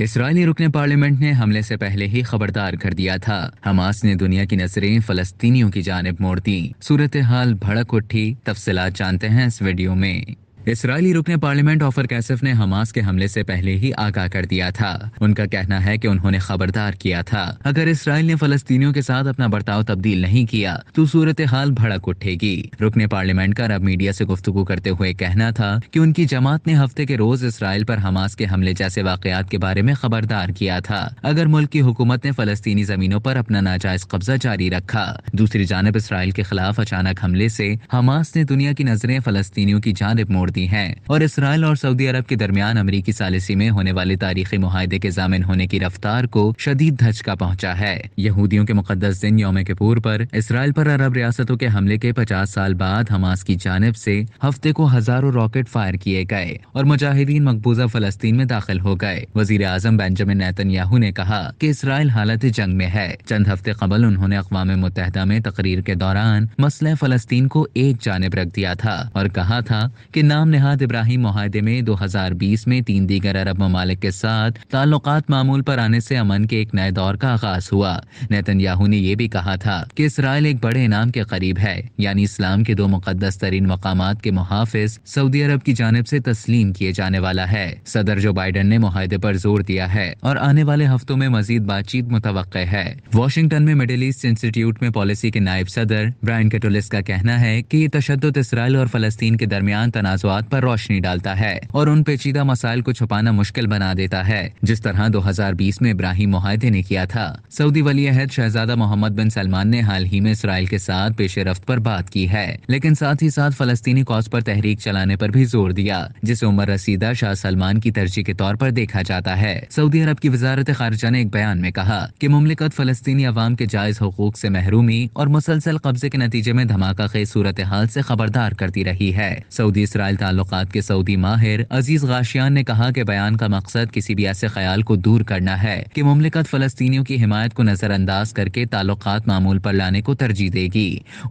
Israeli रुकने parliament ने हमले से पहले ही खबरदार कर दिया था हमास ने दुनिया की नजरें फलस्तीनियों की जानब मोड़ दी सूरत हाल भड़क उठी तफसलात जानते हैं इस वीडियो में इसराइली रुकने पार्लियामेंट ऑफर कैसेफ ने हमास के हमले से पहले ही आगाह कर दिया था उनका कहना है कि उन्होंने खबरदार किया था अगर इसराइल ने फलस्तीनियों के साथ अपना बर्ताव तब्दील नहीं किया तो सूरत हाल भड़क उठेगी रुकने पार्लियामेंट का अब मीडिया से गुफ्तगु करते हुए कहना था कि उनकी जमात ने हफ्ते के रोज इसराइल पर हमास के हमले जैसे वाकयात के बारे में खबरदार किया था अगर मुल्क की हुकूमत ने फलस्तीनी जमीनों पर अपना नाजायज कब्जा जारी रखा दूसरी जानब इसराइल के खिलाफ अचानक हमले से हमास ने दुनिया की नजरें फलस्तीनियों की जानब मोड़ दी होती है और इसराइल और सऊदी अरब के दरमियान अमरीकी सालिसी में होने वाले तारीखी माहदे के जामिन होने की रफ्तार को शदीद धचका पहुँचा है यहूदियों के मुकदस दिन योम पूर्व पर इसराइल पर अरब रियासतों के हमले के पचास साल बाद हमास की जानब से हफ्ते को हजारों रॉकेट फायर किए गए और मुजाहिदीन मकबूजा फलस्तीन में दाखिल हो गए वजीर आजम बेंजामिन याहू ने कहा की इसराइल हालत जंग में है चंद हफ्ते कबल उन्होंने अकवा मुतहदा में तकरीर के दौरान मसला फलस्तीन को एक जानब रख दिया था और कहा था की ना इस्लाम नेहाद इब्राहिम माहदे में 2020 में तीन दीगर अरब ममालिक के साथ ताल्लुक मामूल पर आने से अमन के एक नए दौर का आगाज हुआ नैतन याहू ने यह भी कहा था कि इसराइल एक बड़े इनाम के करीब है यानी इस्लाम के दो मुकदस तरीन मकाम के मुहाफिज सऊदी अरब की जानब से तस्लीम किए जाने वाला है सदर जो बाइडन ने माहदे पर जोर दिया है और आने वाले हफ्तों में मजीद बातचीत मुतव है वाशिंगटन में मिडिल ईस्ट इंस्टीट्यूट में पॉलिसी के नायब सदर ब्रायन कटोलिस का कहना है की ये तशद इसराइल और फलस्तीन के दरमियान तनाज स्वाद पर रोशनी डालता है और उन पेचीदा मसाइल को छुपाना मुश्किल बना देता है जिस तरह 2020 में इब्राहिम मोहिदे ने किया था सऊदी वली अहद शहजादा मोहम्मद बिन सलमान ने हाल ही में इसराइल के साथ पेश रफ्त पर बात की है लेकिन साथ ही साथ फलस्तीनी कॉज पर तहरीक चलाने पर भी जोर दिया जिसे उमर रसीदा शाह सलमान की तरजीह के तौर पर देखा जाता है सऊदी अरब की वजारत खारजा ने एक बयान में कहा की मुमलिकत फलस्तनी अवाम के जायज हकूक ऐसी महरूमी और मुसलसल कब्जे के नतीजे में धमाका खेज सूरत हाल ऐसी खबरदार करती रही है सऊदी इसराइल ताल्लुक के सऊदी माहिर अजीज गाशियान ने कहा कि बयान का मकसद किसी भी ऐसे ख्याल को दूर करना है कि मुमलिकत फलस्तियों की हिमायत को नज़रअंदाज करके ताल्लुक मामूल पर लाने को तरजीह देगी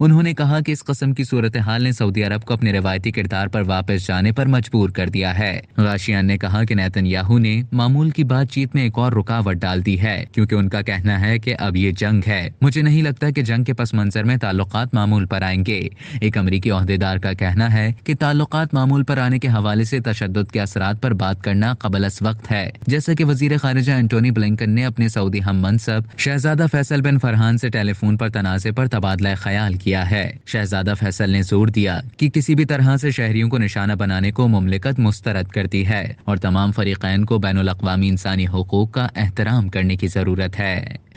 उन्होंने कहा कि इस कस्म की सूरत हाल ने सऊदी अरब को अपने रिवायती किरदार पर वापस जाने पर मजबूर कर दिया है गाशियान ने कहा कि नैतन याहू ने मामूल की बातचीत में एक और रुकावट डाल दी है क्योंकि उनका कहना है कि अब ये जंग है मुझे नहीं लगता कि जंग के पस मंजर में ताल्लुक मामूल पर आएंगे एक अमरीकी अहदेदार का कहना है कि ताल्लुक मामूल पर आने के हवाले से तशद के असर पर बात करना कबलस वक्त है जैसे की वजीर खारजा एंटोनी ब्लिंकन ने अपने सऊदी हम मनसब शहजादा फैसल बिन फरहान से टेलीफोन पर तनाजे पर तबादला ख्याल किया है शहजादा फैसल ने जोर दिया कि किसी भी तरह से शहरियों को निशाना बनाने को ममलिकत मुस्तरद करती है और तमाम फरीकैन को बैन अवी इंसानी हकूक का एहतराम करने की जरूरत है